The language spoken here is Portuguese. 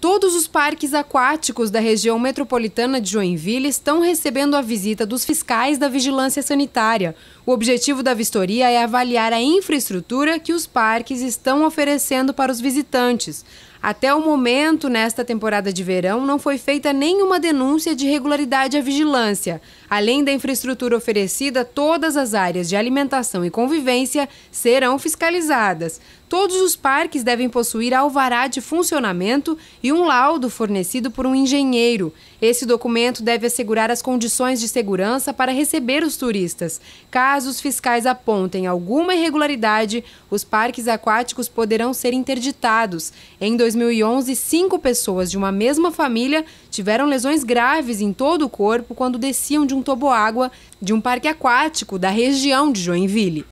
Todos os parques aquáticos da região metropolitana de Joinville estão recebendo a visita dos fiscais da Vigilância Sanitária. O objetivo da vistoria é avaliar a infraestrutura que os parques estão oferecendo para os visitantes. Até o momento, nesta temporada de verão, não foi feita nenhuma denúncia de irregularidade à vigilância. Além da infraestrutura oferecida, todas as áreas de alimentação e convivência serão fiscalizadas. Todos os parques devem possuir alvará de funcionamento e um laudo fornecido por um engenheiro. Esse documento deve assegurar as condições de segurança para receber os turistas. Caso os fiscais apontem alguma irregularidade, os parques aquáticos poderão ser interditados. Em 2011, cinco pessoas de uma mesma família tiveram lesões graves em todo o corpo quando desciam de um toboágua de um parque aquático da região de Joinville.